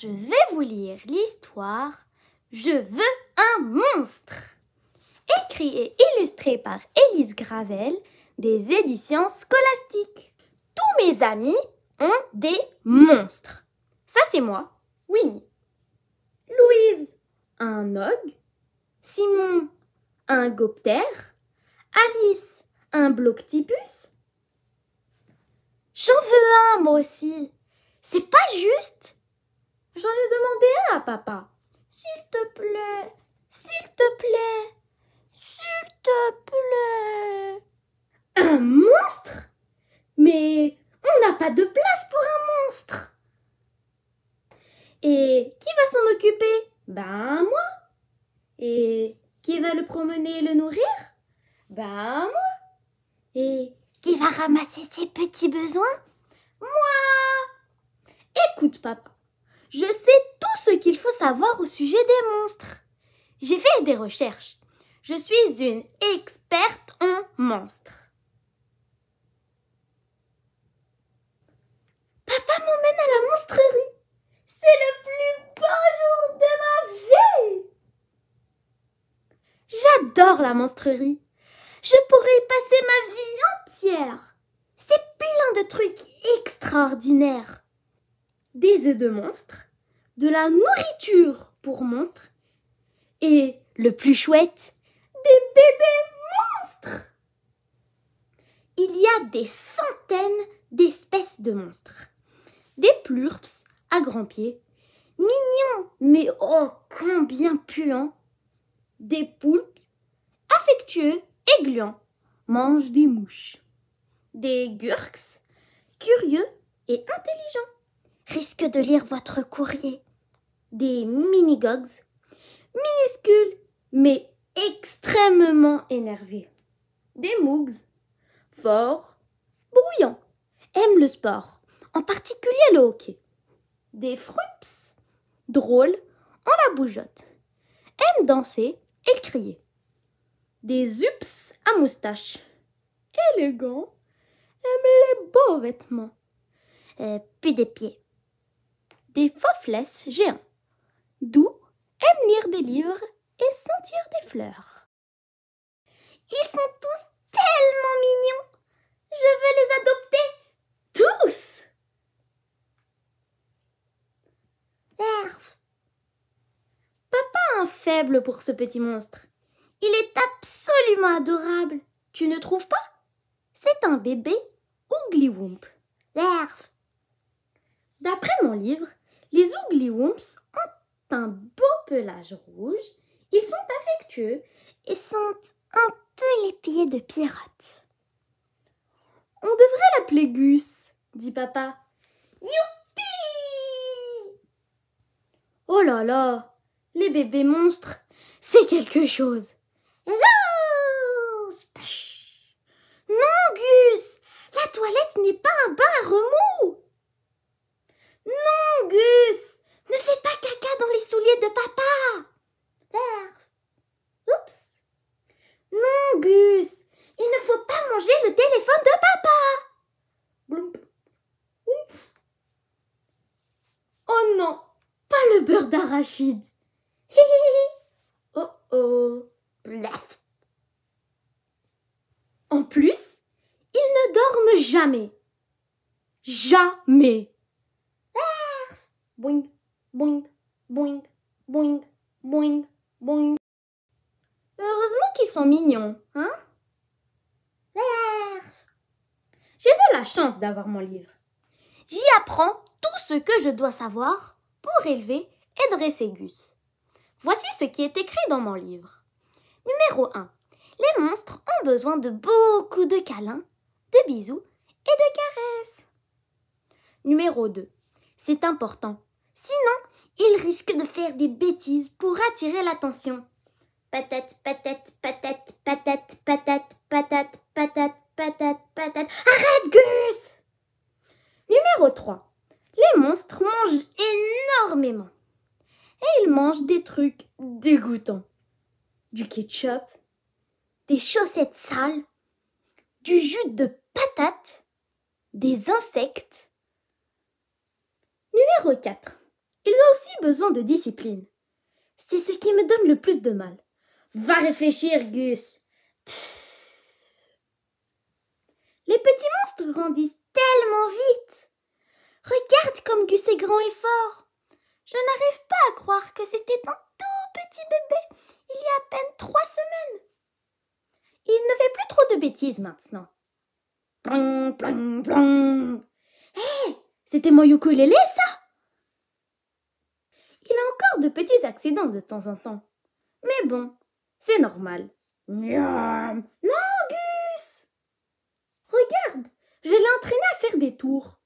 je vais vous lire l'histoire Je veux un monstre Écrit et illustré par Élise Gravel des éditions scolastiques. Tous mes amis ont des monstres. Ça c'est moi, oui Louise, un og. Simon, un goptère. Alice, un bloctipus. J'en veux un, moi aussi. C'est pas juste. J'en ai demandé un à papa. S'il te plaît, s'il te plaît, s'il te plaît. Un monstre Mais on n'a pas de place pour un monstre. Et qui va s'en occuper Ben moi. Et qui va le promener et le nourrir Ben moi. Et qui va ramasser ses petits besoins Moi Écoute papa, je sais tout ce qu'il faut savoir au sujet des monstres. J'ai fait des recherches. Je suis une experte en monstres. Papa m'emmène à la monstrerie. C'est le plus beau jour de ma vie. J'adore la monstrerie. Je pourrais passer ma vie entière. C'est plein de trucs extraordinaires des œufs de monstres, de la nourriture pour monstres et, le plus chouette, des bébés monstres. Il y a des centaines d'espèces de monstres. Des plurps à grands pieds, mignons mais oh combien puants. Des poulpes affectueux et gluants mangent des mouches. Des gurks curieux et intelligents risque de lire votre courrier. Des mini-gogs, minuscules, mais extrêmement énervés. Des moogs, forts, bruyants, aiment le sport, en particulier le hockey. Des frups, drôles, en la bougeotte, aiment danser et crier. Des ups à moustache, élégants, aiment les beaux vêtements. Et euh, puis des pieds des fauflesses géants. D'où aiment lire des livres et sentir des fleurs. Ils sont tous tellement mignons. Je veux les adopter tous. Papa a un faible pour ce petit monstre. Il est absolument adorable. Tu ne trouves pas C'est un bébé Oogliwoomp. l'herve D'après mon livre, les Ougliwomps ont un beau pelage rouge, ils sont affectueux et sont un peu les pieds de pirates. On devrait l'appeler Gus, dit papa. Youpi Oh là là, les bébés monstres, c'est quelque chose. Non, Gus, la toilette n'est pas un bain à remous. Non, Gus Ne fais pas caca dans les souliers de papa Oups Non, Gus Il ne faut pas manger le téléphone de papa Oh non Pas le beurre d'arachide Oh oh Blast. En plus, ils ne dorment jamais. Jamais boing, boing, boing, boing, boing, boing. Heureusement qu'ils sont mignons, hein J'ai de la chance d'avoir mon livre. J'y apprends tout ce que je dois savoir pour élever et dresser Gus. Voici ce qui est écrit dans mon livre. Numéro 1. Les monstres ont besoin de beaucoup de câlins, de bisous et de caresses. Numéro 2. C'est important. Sinon, ils risquent de faire des bêtises pour attirer l'attention. Patate, patate, patate, patate, patate, patate, patate, patate, patate. Arrête, Gus Numéro 3. Les monstres mangent énormément. Et ils mangent des trucs dégoûtants. Du ketchup, des chaussettes sales, du jus de patate, des insectes, Numéro 4. Ils ont aussi besoin de discipline. C'est ce qui me donne le plus de mal. Va réfléchir, Gus. Les petits monstres grandissent tellement vite. Regarde comme Gus est grand et fort. Je n'arrive pas à croire que c'était un tout petit bébé il y a à peine trois semaines. Il ne fait plus trop de bêtises maintenant. C'était mon ukulélé, ça Il a encore de petits accidents de temps en temps. Mais bon, c'est normal. Miam Non, Gus Regarde, je l'ai entraîné à faire des tours.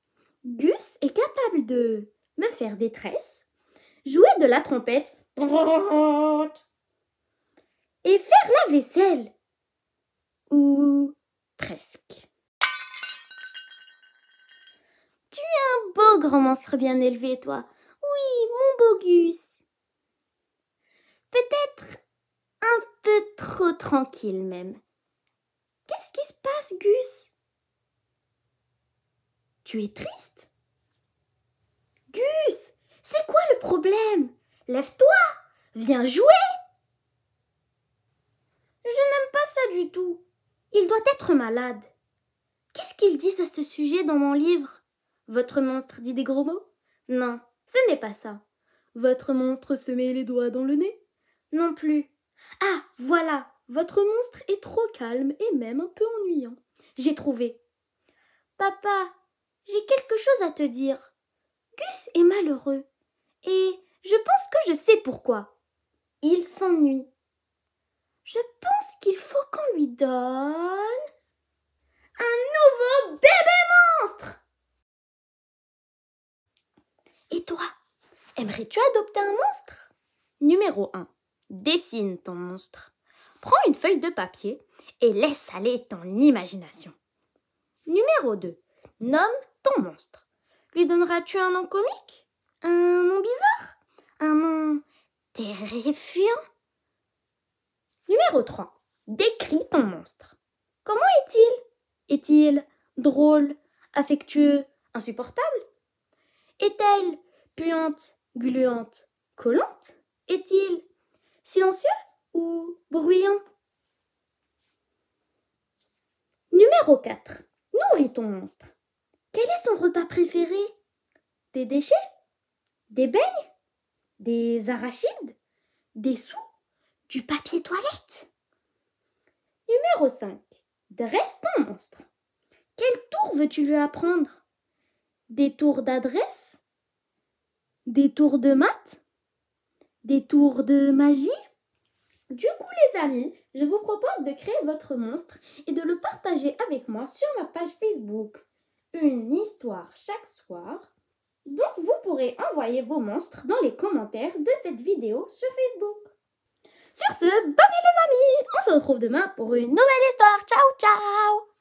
Gus est capable de me faire des tresses, jouer de la trompette et faire la vaisselle. Ou presque. Tu es un beau grand monstre bien élevé, toi. Oui, mon beau Gus. Peut-être un peu trop tranquille même. Qu'est-ce qui se passe, Gus Tu es triste Gus, c'est quoi le problème Lève-toi Viens jouer Je n'aime pas ça du tout. Il doit être malade. Qu'est-ce qu'ils disent à ce sujet dans mon livre votre monstre dit des gros mots Non, ce n'est pas ça. Votre monstre se met les doigts dans le nez Non plus. Ah, voilà Votre monstre est trop calme et même un peu ennuyant. J'ai trouvé. Papa, j'ai quelque chose à te dire. Gus est malheureux. Et je pense que je sais pourquoi. Il s'ennuie. Je pense qu'il faut qu'on lui donne un nouveau bébé monstre. Et toi, aimerais-tu adopter un monstre Numéro 1. Dessine ton monstre. Prends une feuille de papier et laisse aller ton imagination. Numéro 2. Nomme ton monstre. Lui donneras-tu un nom comique Un nom bizarre Un nom terrifiant Numéro 3. Décris ton monstre. Comment est-il Est-il drôle, affectueux, insupportable Est-elle puante, gluante, collante Est-il silencieux ou bruyant Numéro 4. Nourris ton monstre. Quel est son repas préféré Des déchets Des beignes Des arachides Des sous Du papier toilette Numéro 5. Dresse ton monstre. Quel tour veux-tu lui apprendre Des tours d'adresse des tours de maths Des tours de magie Du coup les amis, je vous propose de créer votre monstre et de le partager avec moi sur ma page Facebook. Une histoire chaque soir. Donc vous pourrez envoyer vos monstres dans les commentaires de cette vidéo sur Facebook. Sur ce, bonne nuit les amis On se retrouve demain pour une nouvelle histoire. Ciao ciao